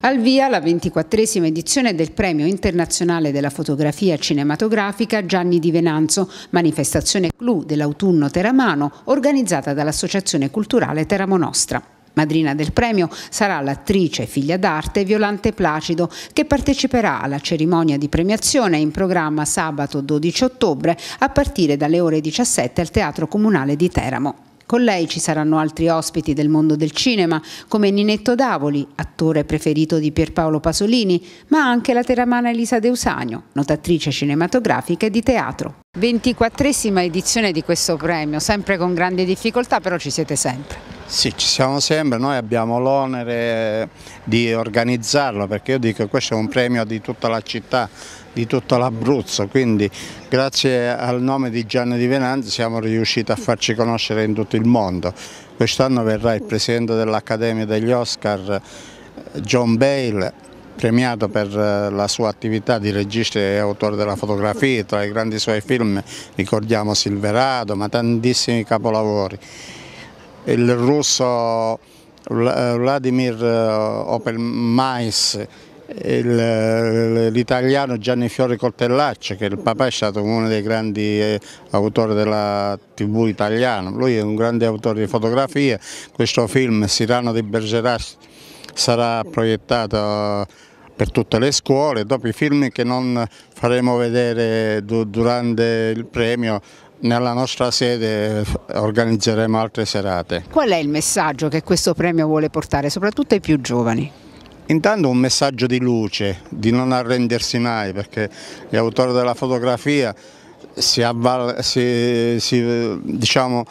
Al via la ventiquattresima edizione del Premio Internazionale della Fotografia Cinematografica Gianni di Venanzo, manifestazione clou dell'autunno teramano organizzata dall'Associazione Culturale Teramo Nostra. Madrina del premio sarà l'attrice e figlia d'arte Violante Placido che parteciperà alla cerimonia di premiazione in programma sabato 12 ottobre a partire dalle ore 17 al Teatro Comunale di Teramo. Con lei ci saranno altri ospiti del mondo del cinema, come Ninetto Davoli, attore preferito di Pierpaolo Pasolini, ma anche la teramana Elisa Deusagno, notatrice cinematografica e di teatro. 24esima edizione di questo premio, sempre con grandi difficoltà, però ci siete sempre. Sì, ci siamo sempre, noi abbiamo l'onere di organizzarlo perché io dico che questo è un premio di tutta la città, di tutto l'Abruzzo, quindi grazie al nome di Gianni Di Venanzi siamo riusciti a farci conoscere in tutto il mondo. Quest'anno verrà il presidente dell'Accademia degli Oscar, eh, John Bale, premiato per eh, la sua attività di regista e autore della fotografia, tra i grandi suoi film ricordiamo Silverado, ma tantissimi capolavori. Il russo eh, Vladimir eh, Opelmais, l'italiano Gianni Fiori Coltellaccio che il papà è stato uno dei grandi autori della tv italiana, lui è un grande autore di fotografia, questo film Sirano di Bergerac sarà proiettato per tutte le scuole, dopo i film che non faremo vedere durante il premio nella nostra sede organizzeremo altre serate. Qual è il messaggio che questo premio vuole portare, soprattutto ai più giovani? Intanto un messaggio di luce, di non arrendersi mai, perché gli autori della fotografia si, avval, si, si diciamo,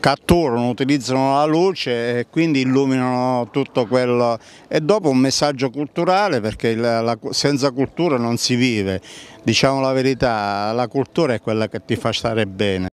catturano, utilizzano la luce e quindi illuminano tutto quello e dopo un messaggio culturale perché la, la, senza cultura non si vive, diciamo la verità, la cultura è quella che ti fa stare bene.